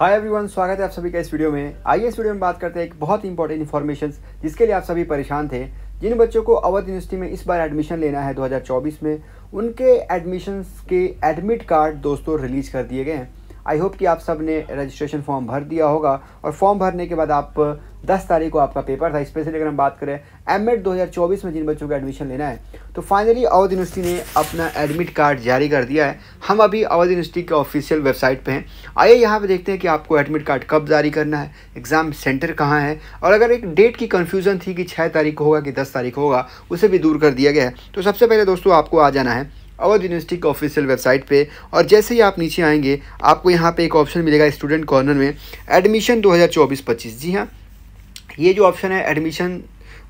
hi everyone स्वागत है आप सभी का इस वीडियो में आइए इस वीडियो में बात करते हैं एक बहुत इंपॉर्टेंट इन्फॉर्मेशन जिसके लिए आप सभी परेशान थे जिन बच्चों को अवध यूनिवर्सिटी में इस बार एडमिशन लेना है 2024 में उनके एडमिशन्स के एडमिट कार्ड दोस्तों रिलीज कर दिए गए हैं आई होप कि आप सब ने रजिस्ट्रेशन फॉर्म भर दिया होगा और फॉर्म भरने के बाद आप 10 तारीख को आपका पेपर था स्पेशली अगर हम बात करें एम एड दो में जिन बच्चों का एडमिशन लेना है तो फाइनली अवध यूनिवर्सिटी ने अपना एडमिट कार्ड जारी कर दिया है हम अभी अवध यूनिवर्सिटी के ऑफिशियल वेबसाइट पे हैं आइए यहाँ पे देखते हैं कि आपको एडमिट कार्ड कब जारी करना है एग्ज़ाम सेंटर कहाँ है और अगर एक डेट की कन्फ्यूज़न थी कि छः तारीख को होगा कि दस तारीख होगा उसे भी दूर कर दिया गया है तो सबसे पहले दोस्तों आपको आ जाना है अवध यूनिवर्सिटी की ऑफिशियल वेबसाइट पे और जैसे ही आप नीचे आएंगे आपको यहाँ पे एक ऑप्शन मिलेगा स्टूडेंट कॉर्नर में एडमिशन 2024-25 जी हाँ ये जो ऑप्शन है एडमिशन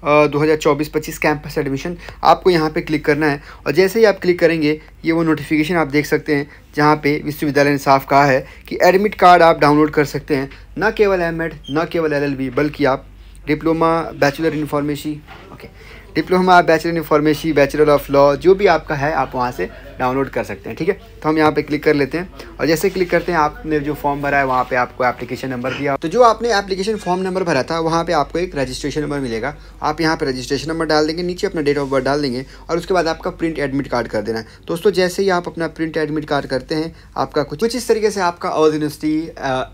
दो हज़ार चौबीस पच्चीस कैंपस एडमिशन आपको यहाँ पे क्लिक करना है और जैसे ही आप क्लिक करेंगे ये वो नोटिफिकेशन आप देख सकते हैं जहाँ पे विश्वविद्यालय ने साफ कहा है कि एडमिट कार्ड आप डाउनलोड कर सकते हैं न केवल एम एड न केवल एल बल्कि आप डिप्लोमा बैचलर इन्फॉर्मेशी okay diploma bachelor in pharmacy bachelor of law जो भी आपका है आप वहाँ से डाउनलोड कर सकते हैं ठीक है तो हम यहाँ पे क्लिक कर लेते हैं और जैसे क्लिक करते हैं आपने जो फॉर्म भरा है वहाँ पे आपको एप्लीकेशन नंबर दिया तो जो आपने एप्लीकेशन फॉर्म नंबर भरा था वहाँ पे आपको एक रजिस्ट्रेशन नंबर मिलेगा आप यहाँ पे रजिस्ट्रेशन नंबर डाल देंगे नीचे अपना डेट ऑफ बर्थ डाल देंगे और उसके बाद आपका प्रिंट एडमिट कार्ड कर देना है दोस्तों जैसे ही आप अपना प्रिंट एडमिट कार्ड करते हैं आपका कुछ कुछ इस तरीके से आपका और यूनिवर्सिटी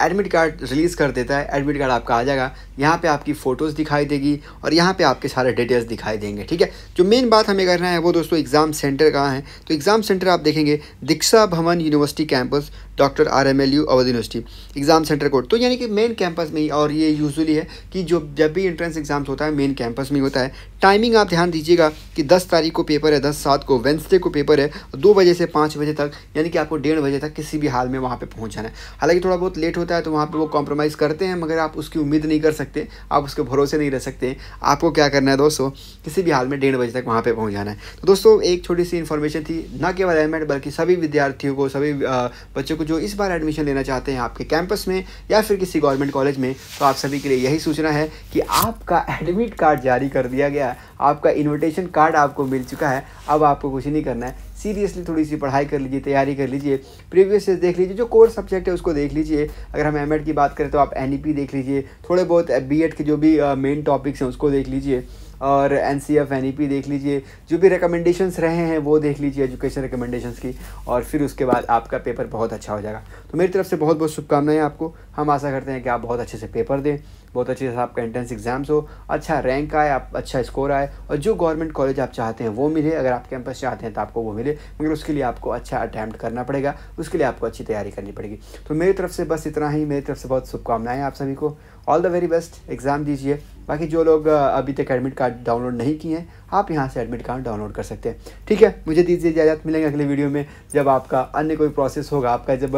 एडमिट कार्ड रिलीज़ कर देता है एडमिट कार्ड आपका आ जाएगा यहाँ पर आपकी फ़ोटोज़ दिखाई देगी और यहाँ पर आपके सारे डिटेल्स दिखाई देगी देंगे ठीक है जो मेन बात हमें करना है वो दोस्तों एग्ज़ाम सेंटर कहाँ है तो एग्ज़ाम सेंटर आप देखेंगे Diksha Bhawan university campus doctor R M L U Awadh university exam centre code तो यानी कि मेन कैंपस में ही और ये यूजुअली है कि जो जब भी एंट्रेंस एग्ज़ाम्स होता है मेन कैंपस में ही होता है टाइमिंग आप ध्यान दीजिएगा कि दस तारीख को पेपर है दस सात को वेंसडे को पेपर है दो बजे से पाँच बजे तक यानी कि आपको डेढ़ बजे तक किसी भी हाल में वहाँ पर पहुँचना है हालाँकि थोड़ा बहुत लेट होता है तो वहाँ पर वो कॉम्प्रोमाइज़ करते हैं मगर आप उसकी उम्मीद नहीं कर सकते आप उसके भरोसे नहीं रह सकते आपको क्या करना है दोस्तों किसी भी हाल में डेढ़ बजे तक वहाँ पर पहुँचाना है तो दोस्तों एक छोटी सी इन्फॉर्मेशन थी न केवल एम बल्कि सभी विद्यार्थियों को सभी बच्चों को जो इस बार एडमिशन लेना चाहते हैं आपके कैंपस में या फिर किसी गवर्नमेंट कॉलेज में तो आप सभी के लिए यही सूचना है कि आपका एडमिट कार्ड जारी कर दिया गया है आपका इन्विटेशन कार्ड आपको मिल चुका है अब आपको कुछ नहीं करना है सीरियसली थोड़ी सी पढ़ाई कर लीजिए तैयारी कर लीजिए प्रीवियस ईयर देख लीजिए जो कोर सब्जेक्ट है उसको देख लीजिए अगर हम एम की बात करें तो आप एन e देख लीजिए थोड़े बहुत बी के जो भी मेन टॉपिक्स हैं उसको देख लीजिए और N C F N E P देख लीजिए जो भी रिकमेंडेशंस रहे हैं वो देख लीजिए एजुकेशन रिकमेंडेशंस की और फिर उसके बाद आपका पेपर बहुत अच्छा हो जाएगा तो मेरी तरफ से बहुत बहुत शुभकामनाएं आपको हम आशा करते हैं कि आप बहुत अच्छे से पेपर दें बहुत अच्छे से आपका एंट्रेंस एग्ज़ाम्स हो अच्छा रैंक आए आप अच्छा स्कोर आए और जो गवर्नमेंट कॉलेज आप चाहते हैं वो मिले अगर आप कैंपस चाहते हैं तो आपको वो मिले मगर उसके लिए आपको अच्छा अटैम्प्ट करना पड़ेगा उसके लिए आपको अच्छी तैयारी करनी पड़ेगी तो मेरी तरफ से बस इतना ही मेरी तरफ से बहुत शुभकामनाएं आप सभी को all the very best exam दीजिए बाकी जो लोग अभी तक एडमिट कार्ड डाउनलोड नहीं किए हैं आप यहाँ से एडमिट कार्ड डाउनलोड कर सकते हैं ठीक है मुझे दीजिए इजाज़त मिलेंगे अगले वीडियो में जब आपका अन्य कोई प्रोसेस होगा आपका जब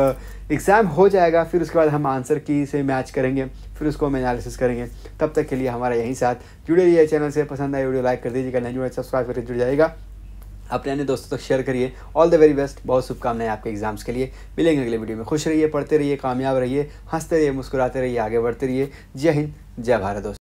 एग्ज़ाम हो जाएगा फिर उसके बाद हम आंसर की से मैच करेंगे फिर उसको हम एनालिसिस करेंगे तब तक के लिए हमारे यहीं साथ जुड़े रहिए चैनल से पसंद आए वीडियो लाइक कर दीजिएगा नहीं जुड़े सब्सक्राइब करके जुड़ जाएगा अपने अन्य दोस्तों तक शेयर करिए ऑल द वेरी बेस्ट बहुत शुभकामनाएं आपके एग्जाम्स के लिए मिलेंगे अगले वीडियो में खुश रहिए पढ़ते रहिए कामयाब रहिए हंसते रहिए मुस्कुराते रहिए आगे बढ़ते रहिए जय हिंद जय भारत दोस्तों